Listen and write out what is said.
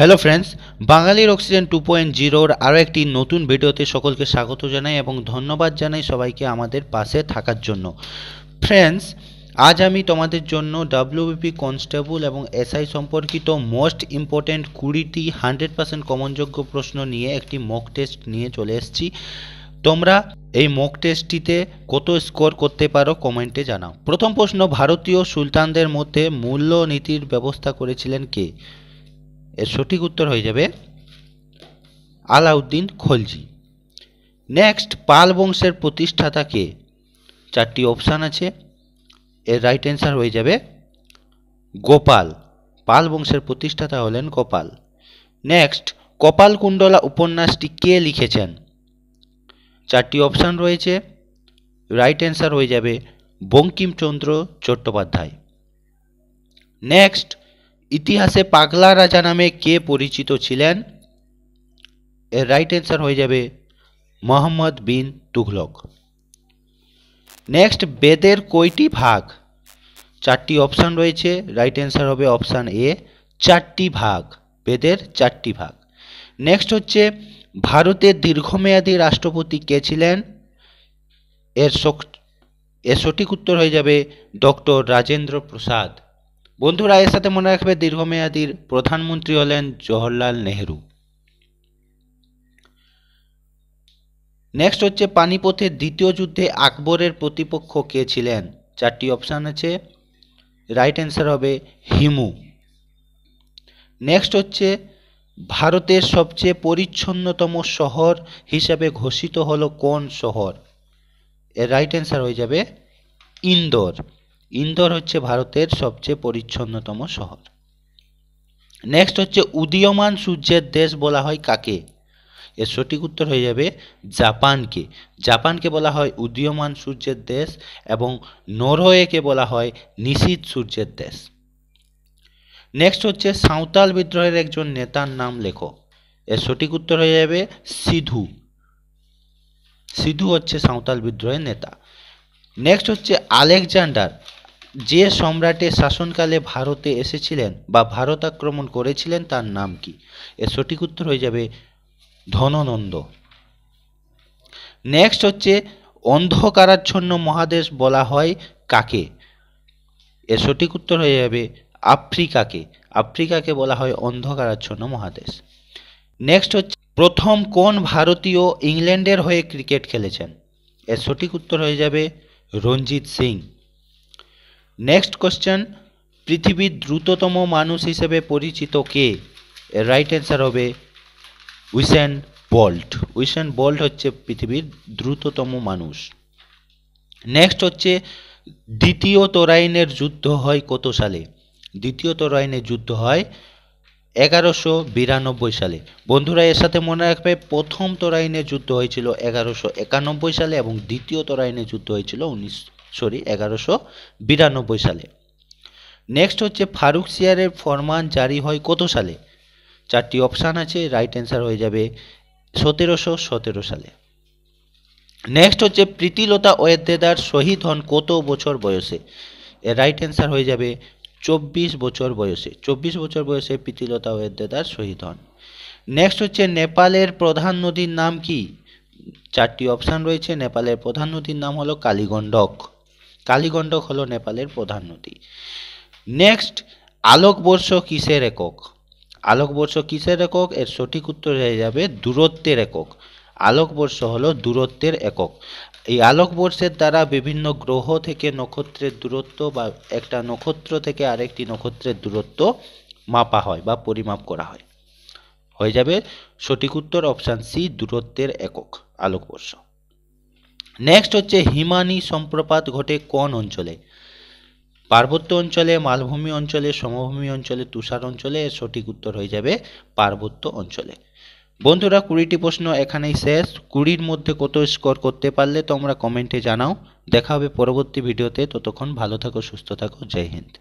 hello friends বাঙালির oxygen two point জিরোর আরও একটি নতুন ভিডিওতে সকলকে স্বাগত জানাই এবং ধন্যবাদ জানাই সবাইকে আমাদের পাশে থাকার জন্য ফ্রেন্ডস আজ আমি তোমাদের জন্য ডাব্লিউবিপি কনস্টেবল এবং এসআই সম্পর্কিত মোস্ট ইম্পর্ট্যান্ট কুড়িটি হান্ড্রেড পার্সেন্ট কমনযোগ্য প্রশ্ন নিয়ে একটি মক টেস্ট নিয়ে চলে এসেছি তোমরা এই মক টেস্টটিতে কত স্কোর করতে পারো কমেন্টে জানাও প্রথম প্রশ্ন ভারতীয় সুলতানদের মধ্যে মূল্য নীতির ব্যবস্থা করেছিলেন কে এর সঠিক উত্তর হয়ে যাবে আলাউদ্দিন খলজি নেক্সট পাল বংশের প্রতিষ্ঠাতা কে চারটি অপশান আছে এর রাইট অ্যান্সার হয়ে যাবে গোপাল পাল বংশের প্রতিষ্ঠাতা হলেন গোপাল নেক্সট কপালকুণ্ডলা উপন্যাসটি কে লিখেছেন চারটি অপশান রয়েছে রাইট অ্যান্সার হয়ে যাবে বঙ্কিমচন্দ্র চট্টোপাধ্যায় নেক্সট ইতিহাসে পাগলা রাজা নামে কে পরিচিত ছিলেন এর রাইট অ্যান্সার হয়ে যাবে মোহাম্মদ বিন তুঘলক নেক্সট বেদের কয়টি ভাগ চারটি অপশান রয়েছে রাইট অ্যান্সার হবে অপশান এ চারটি ভাগ বেদের চারটি ভাগ নেক্সট হচ্ছে ভারতের দীর্ঘমেয়াদী রাষ্ট্রপতি কে ছিলেন এর এর সঠিক উত্তর হয়ে যাবে ডক্টর রাজেন্দ্র প্রসাদ বন্ধুরা এর সাথে মনে রাখবে দীর্ঘমেয়াদীর প্রধানমন্ত্রী হলেন জওহরলাল নেহরু নেক্সট হচ্ছে পানিপথের দ্বিতীয় যুদ্ধে আকবরের প্রতিপক্ষ কে ছিলেন চারটি অপশান আছে রাইট অ্যান্সার হবে হিমু নেক্সট হচ্ছে ভারতের সবচেয়ে পরিচ্ছন্নতম শহর হিসাবে ঘোষিত হলো কোন শহর এর রাইট অ্যান্সার হয়ে যাবে ইন্দোর ইন্দোর হচ্ছে ভারতের সবচেয়ে পরিচ্ছন্নতম শহর নেক্সট হচ্ছে উদীয়মান সূর্যের দেশ বলা হয় কাকে এর সঠিক উত্তর হয়ে যাবে জাপানকে জাপানকে বলা হয় উদীয়মান সূর্যের দেশ এবং নরওয়েকে বলা হয় নিশীত সূর্যের দেশ নেক্সট হচ্ছে সাঁওতাল বিদ্রোহের একজন নেতার নাম লেখো এর সঠিক উত্তর হয়ে যাবে সিধু সিধু হচ্ছে সাঁওতাল বিদ্রোহের নেতা নেক্সট হচ্ছে আলেকজান্ডার যে সম্রাটের শাসনকালে ভারতে এসেছিলেন বা ভারত আক্রমণ করেছিলেন তার নাম কি এর সঠিক উত্তর হয়ে যাবে ধননন্দ নেক্সট হচ্ছে অন্ধকারাচ্ছন্ন মহাদেশ বলা হয় কাকে এর সঠিক উত্তর হয়ে যাবে আফ্রিকাকে আফ্রিকাকে বলা হয় অন্ধকারাচ্ছন্ন মহাদেশ নেক্সট হচ্ছে প্রথম কোন ভারতীয় ইংল্যান্ডের হয়ে ক্রিকেট খেলেছেন এর সঠিক উত্তর হয়ে যাবে রঞ্জিত সিং নেক্সট কোশ্চেন পৃথিবীর দ্রুততম মানুষ হিসেবে পরিচিত কে এর রাইট অ্যান্সার হবে উইসেন বল্ট উইসেন বল্ট হচ্ছে পৃথিবীর দ্রুততম মানুষ নেক্সট হচ্ছে দ্বিতীয় তরাইনের যুদ্ধ হয় কত সালে দ্বিতীয় তরাইনের যুদ্ধ হয় এগারোশো বিরানব্বই সালে বন্ধুরা এর সাথে মনে রাখবে প্রথম তরাইনের যুদ্ধ হয়েছিল এগারোশো একানব্বই সালে এবং দ্বিতীয় তরাইনের যুদ্ধ হয়েছিল উনিশ সরি এগারোশো বিরানব্বই সালে নেক্সট হচ্ছে ফারুক সিয়ারের ফরমান জারি হয় কত সালে চারটি অপশান আছে রাইট অ্যান্সার হয়ে যাবে সতেরোশো সতেরো সালে নেক্সট হচ্ছে প্রীতিলতা ওয়েদেদার শহীদ হন কত বছর বয়সে এর রাইট অ্যান্সার হয়ে যাবে চব্বিশ বছর বয়সে চব্বিশ বছর বয়সে প্রীতিলতা ওয়েদেদার শহীদ হন নেক্সট হচ্ছে নেপালের প্রধান নদীর নাম কি চারটি অপশান রয়েছে নেপালের প্রধান নদীর নাম হলো কালীগণ্ডক কালীগণ্ডক হল নেপালের প্রধান নদী নেক্সট আলোকবর্ষ কিসের একক আলোকবর্ষ কিসের একক এর সঠিক উত্তর হয়ে যাবে দূরত্বের একক আলোকবর্ষ হল দূরত্বের একক এই আলোকবর্ষের দ্বারা বিভিন্ন গ্রহ থেকে নক্ষত্রের দূরত্ব বা একটা নক্ষত্র থেকে আরেকটি নক্ষত্রের দূরত্ব মাপা হয় বা পরিমাপ করা হয় হয়ে যাবে সঠিক উত্তর অপশান সি দূরত্বের একক আলোকবর্ষ নেক্সট হচ্ছে হিমানি সম্প্রপাত ঘটে কোন অঞ্চলে পার্বত্য অঞ্চলে মালভূমি অঞ্চলে সমভূমি অঞ্চলে তুষার অঞ্চলে সঠিক উত্তর হয়ে যাবে পার্বত্য অঞ্চলে বন্ধুরা কুড়িটি প্রশ্ন এখানেই শেষ কুড়ির মধ্যে কত স্কোর করতে পারলে তোমরা কমেন্টে জানাও দেখা হবে পরবর্তী ভিডিওতে ততক্ষণ ভালো থাকো সুস্থ থাকো জয় হিন্দ